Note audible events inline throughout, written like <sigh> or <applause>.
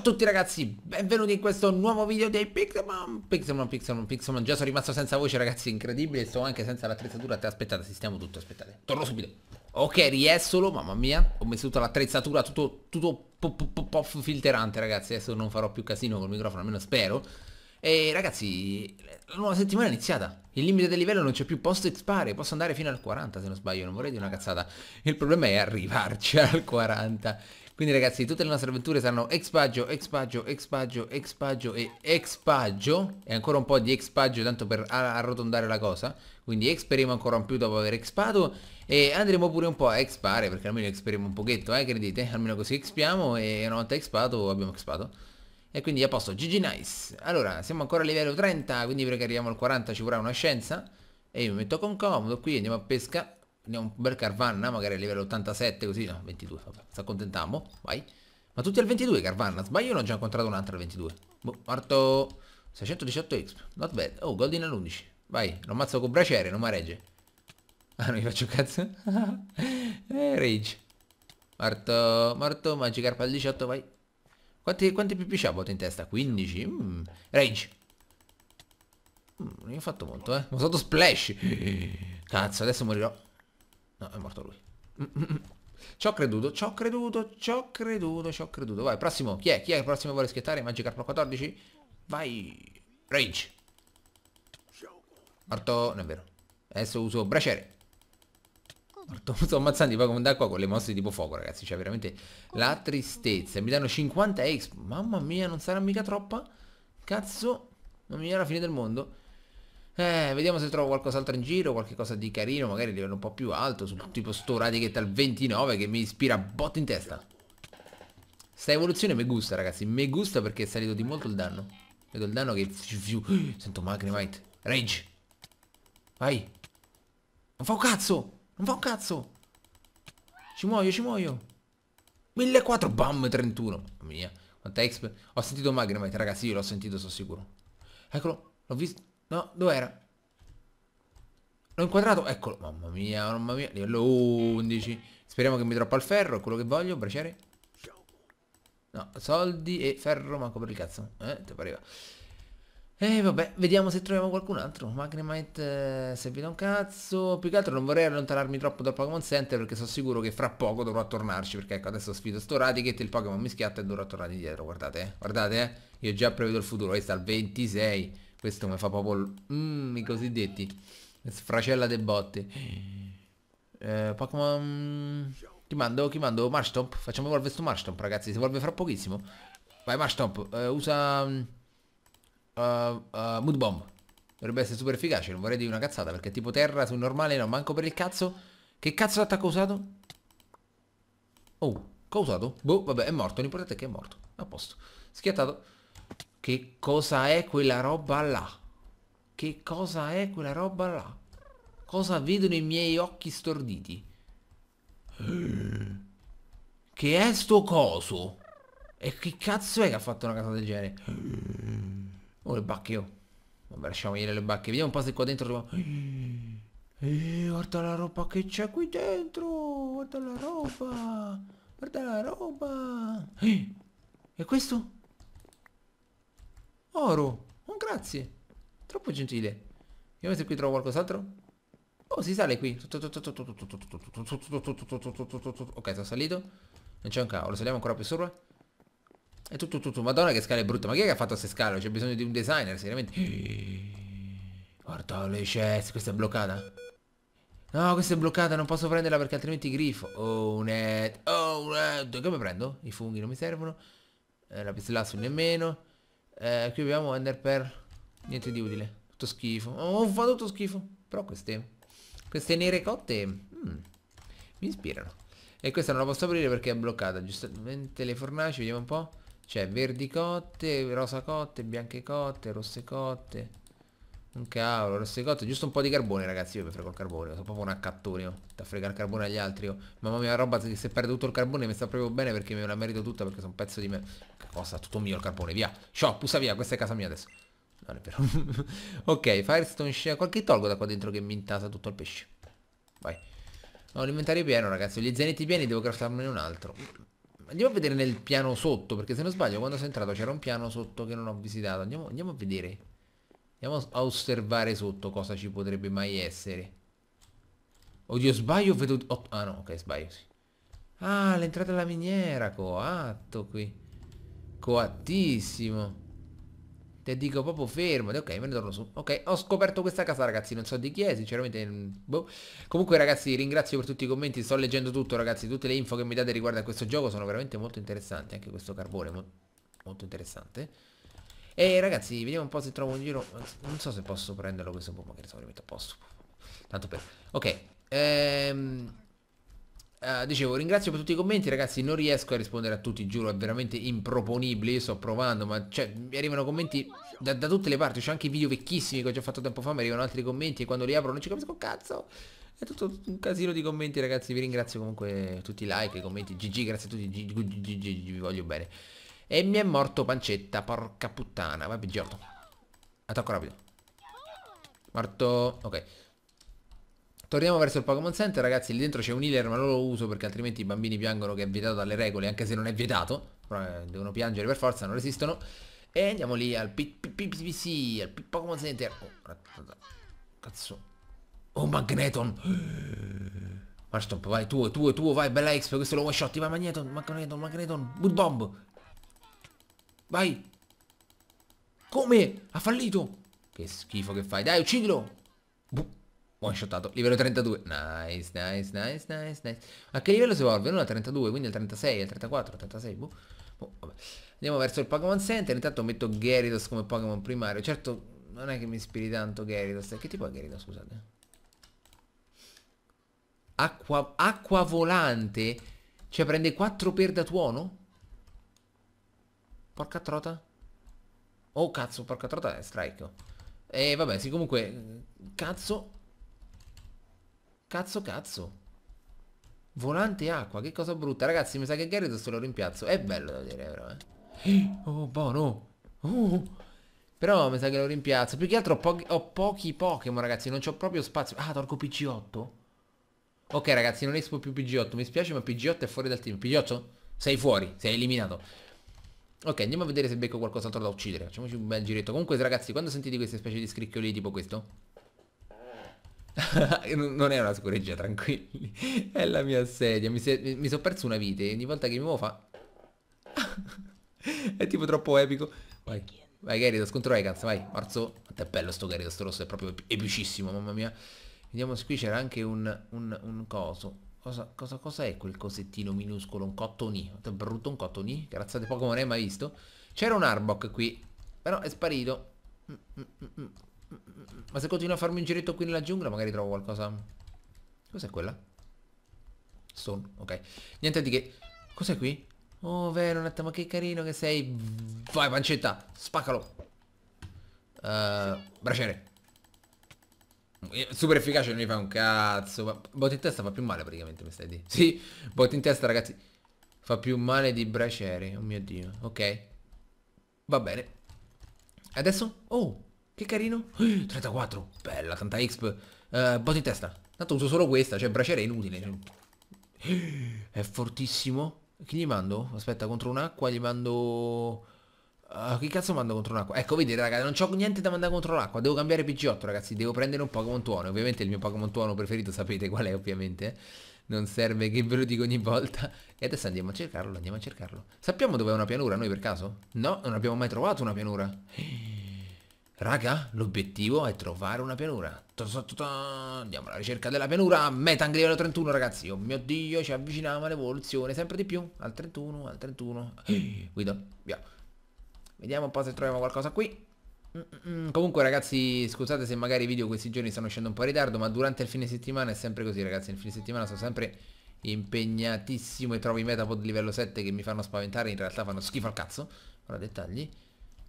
a tutti ragazzi, benvenuti in questo nuovo video dei Pixelmon Pixelmon, Pixelmon, Pixelmon, già sono rimasto senza voce ragazzi, incredibile, sto anche senza l'attrezzatura Te Aspettate, sistemo tutto, aspettate, torno subito Ok, riessolo, mamma mia, ho messo tutta l'attrezzatura, tutto, tutto pop pop, filterante ragazzi Adesso non farò più casino col microfono, almeno spero E ragazzi, la nuova settimana è iniziata Il limite del livello non c'è più posso expare Posso andare fino al 40 se non sbaglio, non vorrei dire una cazzata Il problema è arrivarci al 40 quindi ragazzi tutte le nostre avventure saranno expaggio, expaggio, expaggio, expaggio e expaggio E ancora un po' di expaggio tanto per arrotondare la cosa Quindi experemo ancora un più dopo aver expato E andremo pure un po' a expare perché almeno experiamo un pochetto eh credete Almeno così expiamo e una volta expato abbiamo expato E quindi a posto GG Nice Allora siamo ancora a livello 30 quindi perché arriviamo al 40 ci vorrà una scienza E io mi metto con comodo qui andiamo a pesca un bel Carvanna, magari a livello 87 così, no, 22, vabbè, ci accontentammo, vai. Ma tutti al 22 Carvanna, sbaglio o ne ho già incontrato un altro al 22? Boh, morto 618 X, not bad. Oh, Golden all'11, vai, lo ammazzo con braciere, non mi regge. Ah, non mi faccio cazzo? <laughs> eh, rage. Morto, morto, Magikarp al 18, vai. Quanti, quanti c'ha Shabot in testa? 15? Mm. Rage. Mm, non mi ho fatto molto, eh. Ho usato Splash. Cazzo, adesso morirò. No, è morto lui. Ci ho creduto, ci ho creduto, ci ho creduto, ci ho creduto. Vai, prossimo. Chi è? Chi è il prossimo che vuole schiettare? Magikarp 14? Vai. Rage. Morto, non è vero. Adesso uso braciere. Morto, sto ammazzando i Pokémon d'acqua con le mosse tipo fuoco, ragazzi. Cioè, veramente la tristezza. Mi danno 50 X. Mamma mia, non sarà mica troppa? Cazzo. Non mi era la fine del mondo. Eh, vediamo se trovo qualcos'altro in giro, qualche cosa di carino, magari a livello un po' più alto, su tipo sto Radicat al 29 che mi ispira botte in testa. Sta evoluzione mi gusta ragazzi, mi gusta perché è salito di molto il danno. Vedo il danno che... <gasps> Sento Magnemite. Rage. Vai. Non fa un cazzo! Non fa un cazzo! Ci muoio, ci muoio! 1400, bam, 31. Mamma mia, quanta exp. Ho sentito Magnemite, ragazzi, io l'ho sentito, sono sicuro. Eccolo, l'ho visto. No, dove era? L'ho inquadrato, eccolo. Mamma mia, mamma mia. Livello 11. Speriamo che mi droppa il ferro, è quello che voglio, braciere. No, soldi e ferro manco per il cazzo. Eh, ti pareva. E eh, vabbè, vediamo se troviamo qualcun altro. Magnemite eh, servita un cazzo. Più che altro non vorrei allontanarmi troppo dal Pokémon Center perché sono sicuro che fra poco dovrò tornarci. Perché ecco, adesso sfido sto Radigate, il Pokémon mi schiatta e dovrò tornare indietro. Guardate, eh. Guardate, eh. Io già prevedo il futuro. Questa eh, al 26. Questo mi fa proprio... Mmm, i cosiddetti. Sfracella dei botte. Eh, Pokémon... Chi mando? ti mando? Marshtomp? Facciamo evolvere sto Marshtomp, ragazzi. Si evolve fra pochissimo. Vai, Marshtomp. Eh, usa... Uh, uh, Mood Bomb. Dovrebbe essere super efficace, non vorrei dire una cazzata, perché tipo terra sul normale non manco per il cazzo. Che cazzo l'attacco ha usato? Oh, che ho usato? Boh, vabbè, è morto, l'importante è che è morto. A posto. Schiattato. Che cosa è quella roba là? Che cosa è quella roba là? Cosa vedono i miei occhi storditi? Che è sto coso? E che cazzo è che ha fatto una casa del genere? Oh, le bacche, oh. Vabbè, lasciamo ieri le bacche. Vediamo un po' se qua dentro troviamo... Eh, guarda la roba che c'è qui dentro! Guarda la roba! Guarda la roba! Eh, e questo? Oro. Oh, grazie. Troppo gentile. Vediamo se qui trovo qualcos'altro. Oh, si sale qui. Ok, sono salito. Non c'è un cavolo. Saliamo ancora più sopra. E tutto, tutto. Madonna che scala è brutta. Ma chi è che ha fatto queste scale? C'è bisogno di un designer, seriamente. Porta le chest. Questa è bloccata. No, questa è bloccata, non posso prenderla perché altrimenti grifo. Oh, net. Oh, net. Come prendo? I funghi non mi servono. Eh, la pistola su nemmeno eh, qui abbiamo Ender per niente di utile tutto schifo oh, oh fatto tutto schifo però queste queste nere cotte mm, mi ispirano e questa non la posso aprire perché è bloccata giustamente le fornaci vediamo un po' c'è verdi cotte rosa cotte bianche cotte rosse cotte un cavolo, rossicotto, giusto un po' di carbone ragazzi, io mi frego il carbone, sono proprio un accattone, da fregare il carbone agli altri, oh. mamma mia roba se perde tutto il carbone mi sta proprio bene perché me la merito tutta perché sono un pezzo di me, che cosa, tutto mio il carbone, via, sciò, pussa via, questa è casa mia adesso, non è vero, <laughs> ok, Firestone Shell, qualche tolgo da qua dentro che mi intasa tutto il pesce, vai, ho l'inventario pieno ragazzi, gli zanetti pieni devo craftarmene un altro, andiamo a vedere nel piano sotto perché se non sbaglio quando sono entrato c'era un piano sotto che non ho visitato, andiamo, andiamo a vedere, Andiamo a osservare sotto cosa ci potrebbe mai essere. Oddio, sbaglio, vedo... Oh, ah no, ok, sbaglio, sì. Ah, l'entrata della miniera, coatto qui. Coattissimo. Te dico proprio fermo, ok, me ne torno su. Ok, ho scoperto questa casa ragazzi, non so di chi è, sinceramente... Mm, boh. Comunque ragazzi, ringrazio per tutti i commenti, sto leggendo tutto ragazzi, tutte le info che mi date riguardo a questo gioco sono veramente molto interessanti, anche questo carbone, mo molto interessante. E ragazzi, vediamo un po' se trovo un giro. Non so se posso prenderlo questo po', magari se lo rimetto a posto. Tanto per... Ok. Ehm... Uh, dicevo, ringrazio per tutti i commenti, ragazzi, non riesco a rispondere a tutti, giuro, è veramente improponibile, io sto provando, ma cioè, mi arrivano commenti da, da tutte le parti, c'è anche i video vecchissimi che ho già fatto tempo fa, mi arrivano altri commenti e quando li apro non ci capisco cazzo. È tutto un casino di commenti, ragazzi, vi ringrazio comunque tutti i like, i commenti, GG, grazie a tutti, GG, vi voglio bene. E mi è morto pancetta, porca puttana. Vabbè, gioco. Attacco ah, rapido. Morto. Ok. Torniamo verso il Pokémon Center, ragazzi. Lì dentro c'è un healer, ma non lo uso perché altrimenti i bambini piangono che è vietato dalle regole, anche se non è vietato. Però eh, devono piangere per forza, non resistono. E andiamo lì al PPC, al Pokémon Center. Oh, cazzo. Oh, Magneton. Marstop, vai, tuo, tuo, tuo, vai, bella expo, questo è lo one shot, vai Magneton, Magneton, Magneton, Good Bomb. Vai. Come? Ha fallito. Che schifo che fai. Dai, uccidilo. Buh. One shotato. Livello 32. Nice, nice, nice, nice, nice. A che livello si evolve? Non al 32, quindi al 36, al 34, al 36. Boh. boh vabbè. Andiamo verso il Pokémon Center. Intanto metto Geridos come Pokémon primario. Certo, non è che mi ispiri tanto Geridos. Che tipo è Geridos, scusate? Acqua, acqua volante? Cioè prende 4 per da tuono? Porca trota. Oh cazzo, porca trota è strike. E vabbè, sì, comunque... Cazzo. Cazzo, cazzo. Volante acqua, che cosa brutta. Ragazzi, mi sa che Garrido se lo rimpiazzo. È bello da dire, però. Eh. Oh, buono. Oh. Però mi sa che lo rimpiazzo. Più che altro ho, po ho pochi Pokémon, ragazzi. Non c'ho proprio spazio. Ah, torco PG8? Ok, ragazzi, non espo più PG8. Mi spiace, ma PG8 è fuori dal team. PG8? Sei fuori, sei eliminato. Ok, andiamo a vedere se becco qualcos'altro da uccidere. Facciamoci un bel giretto. Comunque, ragazzi, quando sentite queste specie di scricchioli tipo questo... <laughs> non è una scoreggia, tranquilli. <laughs> è la mia sedia. Mi, se mi sono perso una vite e ogni volta che mi muovo fa... <laughs> è tipo troppo epico. Vai. Vai Geridos contro Egans, vai. Marzo. Quanto è bello sto Geridos, sto rosso è proprio ep epicissimo, mamma mia. Vediamo se qui c'era anche un, un, un coso. Cosa, cosa, cos'è quel cosettino minuscolo? Un cottoni? Brutto un cottoni? Grazie a te Pokémon hai mai visto? C'era un Arbok qui, però è sparito. Mm, mm, mm, ma se continuo a farmi un giretto qui nella giungla magari trovo qualcosa. Cos'è quella? Stone, ok. Niente di che. Cos'è qui? Oh Veronat, ma che carino che sei Vai pancetta, spaccalo uh, eh, Braciere eh, super efficace non mi fa un cazzo. Ma bot in testa fa più male praticamente, mi stai di. Sì, bot in testa, ragazzi. Fa più male di braciere. Oh mio dio. Ok. Va bene. Adesso? Oh, che carino. 34. <gasps> Bella, tanta exp Uh, eh, bot in testa. Tanto uso solo questa, cioè braciere è inutile. Cioè. <gasps> È fortissimo. Che gli mando? Aspetta, contro un'acqua gli mando... Uh, ah, che cazzo mando contro l'acqua? Ecco, vedete ragazzi, non ho niente da mandare contro l'acqua. Devo cambiare PG8, ragazzi. Devo prendere un Pokémon tuono. Ovviamente il mio Pokémon tuono preferito, sapete qual è, ovviamente. Non serve che ve lo dico ogni volta. E adesso andiamo a cercarlo, andiamo a cercarlo. Sappiamo dove è una pianura, noi per caso? No, non abbiamo mai trovato una pianura. <gasps> Raga, l'obiettivo è trovare una pianura. Andiamo alla ricerca della pianura. Metang livello 31, ragazzi. Oh mio Dio, ci avviciniamo all'evoluzione sempre di più. Al 31, al 31. <gasps> Guido, via. Vediamo un po' se troviamo qualcosa qui. Mm -mm. Comunque ragazzi scusate se magari i video questi giorni stanno uscendo un po' in ritardo ma durante il fine settimana è sempre così ragazzi, il fine settimana sono sempre impegnatissimo e trovo i metapod livello 7 che mi fanno spaventare, in realtà fanno schifo al cazzo, ora dettagli.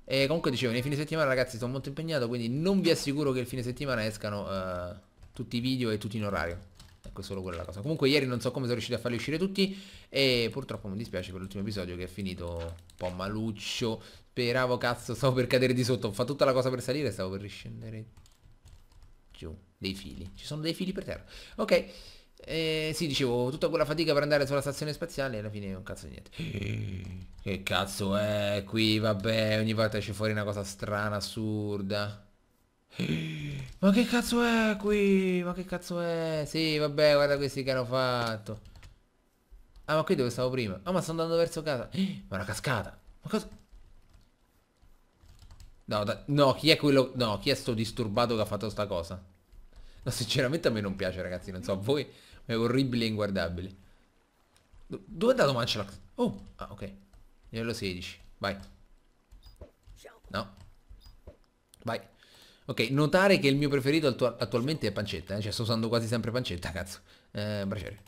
E comunque dicevo, nei fine settimana ragazzi sono molto impegnato quindi non vi assicuro che il fine settimana escano uh, tutti i video e tutti in orario. Ecco solo quella cosa. Comunque ieri non so come sono riuscito a farli uscire tutti e purtroppo mi dispiace per l'ultimo episodio che è finito un po' maluccio. Speravo cazzo, stavo per cadere di sotto, ho fatto tutta la cosa per salire e stavo per riscendere giù. Dei fili, ci sono dei fili per terra. Ok, eh, sì dicevo, tutta quella fatica per andare sulla stazione spaziale e alla fine un cazzo di niente. Eh, che cazzo è qui, vabbè, ogni volta c'è fuori una cosa strana, assurda. Ma che cazzo è qui? Ma che cazzo è? Sì, vabbè, guarda questi che hanno fatto. Ah, ma qui dove stavo prima? Ah, ma sto andando verso casa. <gasps> Ma una cascata. Ma cosa? No, da... no, chi è quello... No, chi è sto disturbato che ha fatto sta cosa? No, sinceramente a me non piace, ragazzi. Non so a voi, è orribile e inguardabile. Do dove è andato Mancelax? Oh, ah, ok. Livello 16. Vai. No. Vai. Ok, notare che il mio preferito attualmente è pancetta, eh? cioè sto usando quasi sempre pancetta, <laughs> cazzo. Eh, braciere.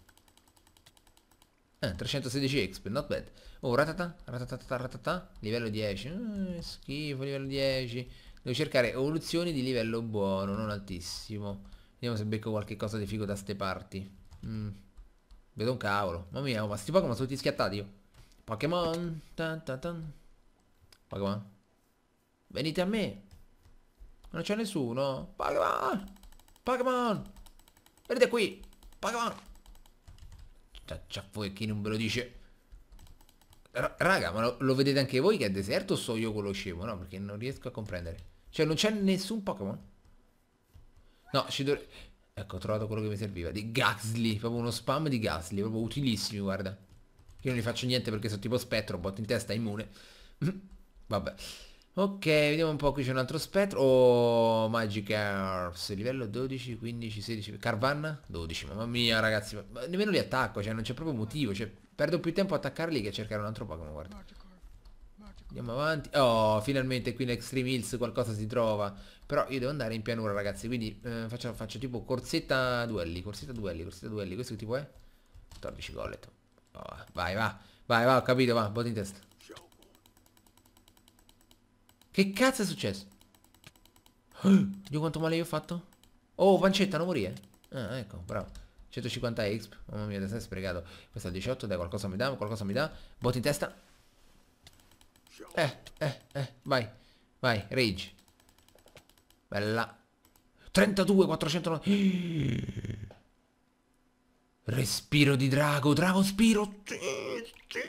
Eh, 316 XP, not bad. Oh, ratata, ratatata, ratata, livello 10. Mm, eh, schifo, livello 10. Devo cercare evoluzioni di livello buono, non altissimo. Vediamo se becco qualche cosa di figo da ste parti. Mm. Vedo un cavolo. Mamma mia, oh, ma sti Pokémon sono tutti schiattati io. Oh. Pokémon. Tan, tan, tan. Pokémon. Venite a me. Non c'è nessuno? Pagamon! Pagamon! Vedete qui! Pagamon! C'ha voi chi non ve lo dice. R raga, ma lo, lo, vedete anche voi che è deserto o so io quello scemo? No, perché non riesco a comprendere. Cioè, non c'è nessun Pokémon? No, ci dovrei... Ecco, ho trovato quello che mi serviva. Di Gasly, proprio uno spam di Gasly, proprio utilissimi, guarda. Io non li faccio niente perché sono tipo spettro, botto in testa, immune. <laughs> Vabbè. Ok, vediamo un po', qui c'è un altro spettro. Oh, Magic Herbs, livello 12, 15, 16, Carvan 12, mamma mia ragazzi, ma nemmeno li attacco, cioè non c'è proprio motivo, cioè perdo più tempo a attaccarli che a cercare un altro Pokémon, guarda. Andiamo avanti. Oh, finalmente qui in Extreme Hills qualcosa si trova. Però io devo andare in pianura ragazzi, quindi eh, faccio, faccio, tipo corsetta duelli, corsetta duelli, corsetta duelli, questo che tipo è? 14 gollet. Oh, vai, va, vai, va, ho capito, va, botta in testa. Che cazzo è successo? Oh, <gasps> Dio quanto male io ho fatto Oh pancetta non morire eh? Ah ecco bravo 150 exp Mamma mia è sprecato Questo è il 18 Dai qualcosa mi dà Qualcosa mi dà Botte in testa Eh eh eh Vai Vai rage Bella 32 409 <gasps> Respiro di drago, drago spiro. Sì, sì,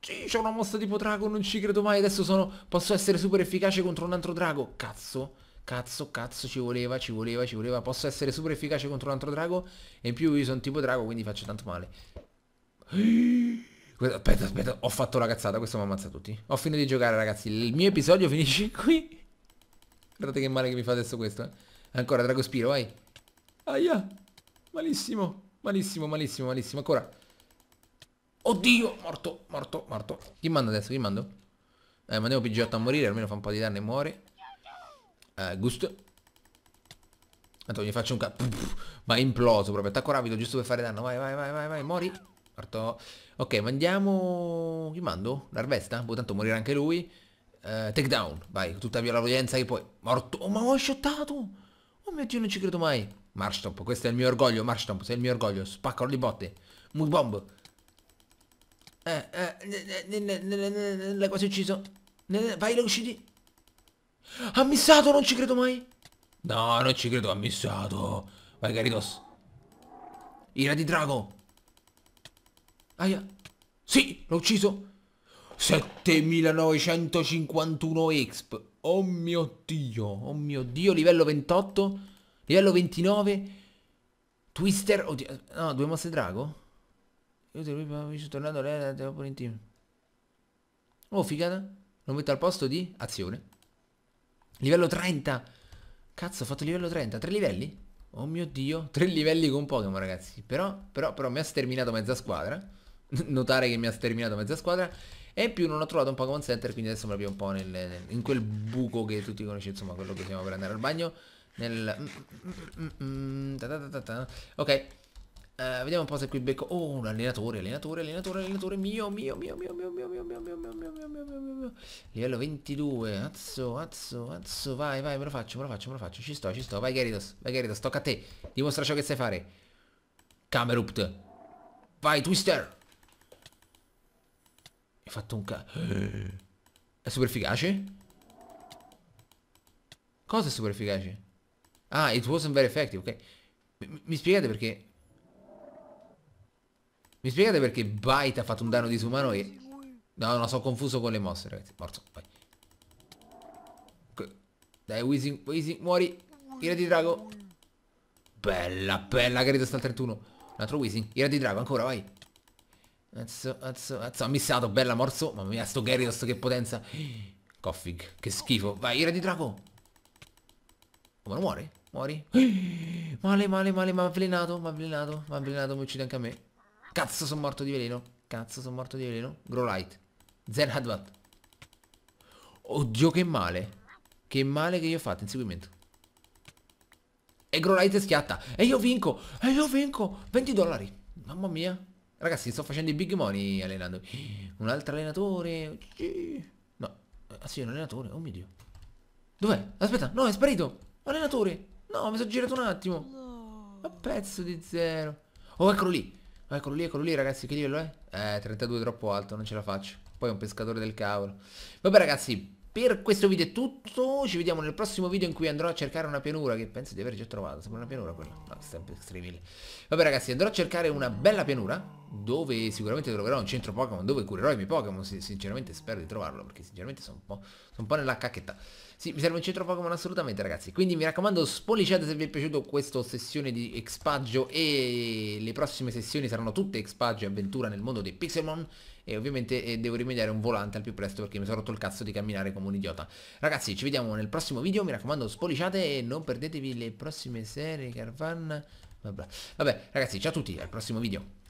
sì, c'ho una mossa tipo drago, non ci credo mai. Adesso sono, posso essere super efficace contro un altro drago. Cazzo, cazzo, cazzo, ci voleva, ci voleva, ci voleva. Posso essere super efficace contro un altro drago. E in più io sono tipo drago, quindi faccio tanto male. <gasps> Aspetta, aspetta, ho fatto la cazzata, questo mi ammazza tutti. Ho finito di giocare, ragazzi. Il mio episodio finisce <laughs> qui. Guardate che male che mi fa adesso questo, eh. Ancora, Drago Spiro, vai. Aia, malissimo. Malissimo, malissimo, malissimo. Ancora. Oddio, morto, morto, morto. Chi mando adesso? Chi mando? Eh, mandiamo PG8 a morire, almeno fa un po' di danno e muore. Eh, gusto. Tanto gli faccio un ca... <laughs> Ma imploso proprio. Attacco rapido, giusto per fare danno. Vai, vai, vai, vai, vai, mori. Morto. Ok, mandiamo... Chi mando? L'arvesta? Boh, tanto morire anche lui. Eh, take down, vai, tutta la violenza che poi... Morto. Oh, ma ho shottato! Oh mio Dio, non ci credo mai. Marshtop, questo è il mio orgoglio, Marshtop, sei il mio orgoglio, spaccalo di botte. Mood bomb. Eh, eh, l'hai quasi ucciso. Vai, l'hai uccidi. Ha missato, non ci credo mai. No, non ci credo, ha missato. Vai, Garidos. Ira di drago. Aia. Sì, l'ho ucciso. 7951 exp. Oh mio Dio, oh mio Dio, livello 28. Livello 29. Twister. Oddio. No, due mosse drago? Io ti ho tornando lei da in team. Oh, figata. Lo metto al posto di azione. Livello 30. Cazzo, ho fatto livello 30. Tre livelli? Oh mio dio. <laughs> Tre livelli con Pokémon, ragazzi. Però, però, però mi ha sterminato mezza squadra. <laughs> Notare che mi ha sterminato mezza squadra. E in più non ho trovato un Pokémon Center, quindi adesso mi proprio un po' nel, in quel buco che tutti conoscete, insomma, quello che siamo per andare al bagno. Nel... Ok. Uh, vediamo un po' se qui becco... Oh, un allenatore, allenatore, allenatore, allenatore mio, mio, mio, mio, mio, mio, mio, mio, mio, mio, mio, mio, mio, mio, mio. Livello 22, azzo, azzo, azzo, vai, vai, me lo faccio, me lo faccio, me lo faccio, ci sto, ci sto, vai Geridos, vai Geridos, tocca a te, dimostra ciò che sai fare. Camerupt, vai Twister. Hai fatto un ca... È super efficace? Cosa è super efficace? Ah, it wasn't very effective, ok. M mi spiegate perché... Mi spiegate perché Bite ha fatto un danno disumano e... No, no, sono confuso con le mosse, ragazzi. Morso, vai. Dai, Weezing, Weezing, muori. Ira di drago. Bella, bella, credo sta al 31. Un altro Weezing. Ira di drago, ancora, vai. Azzo, azzo, azzo. Ha missato, bella morso. Mamma mia, sto Gyarados, che potenza. Coffig, che schifo. Vai, Ira di drago. Oh, ma muore? Muori? <gasps> Male, male, male, mi ha avvelenato, mi ha avvelenato, mi ha avvelenato, mi uccide anche a me. Cazzo, sono morto di veleno. Cazzo, sono morto di veleno. Grow light. Zen Hadvat. Oddio, che male. Che male che io ho fatto, inseguimento. E Grow light schiatta. E io vinco, e io vinco. 20 dollari. Mamma mia. Ragazzi, sto facendo i big money allenando. <gasps> Un altro allenatore. No. Ah sì, un allenatore. Oh mio Dio. Dov'è? Aspetta, no, è sparito. Allenatore! No, mi sono girato un attimo! A pezzo di zero! Oh, eccolo lì! Oh, eccolo lì, eccolo lì, ragazzi, che livello eh? eh, è? Eh, 32 troppo alto, non ce la faccio. Poi è un pescatore del cavolo. Vabbè, ragazzi, per questo video è tutto. Ci vediamo nel prossimo video in cui andrò a cercare una pianura, che penso di aver già trovato. Sembra una pianura quella. No, sempre Extreme Vabbè, ragazzi, andrò a cercare una bella pianura dove sicuramente troverò un centro Pokémon dove curerò i miei Pokémon, sinceramente spero di trovarlo, perché sinceramente sono un, sono un po', nella cacchetta. Sì, mi serve un centro Pokémon assolutamente ragazzi, quindi mi raccomando spolliciate se vi è piaciuto questa sessione di Expaggio e le prossime sessioni saranno tutte Expaggio e avventura nel mondo dei Pixelmon e ovviamente eh, devo rimediare un volante al più presto perché mi sono rotto il cazzo di camminare come un idiota. Ragazzi ci vediamo nel prossimo video, mi raccomando spolliciate e non perdetevi le prossime serie Carvan... Vabbè ragazzi ciao a tutti, al prossimo video.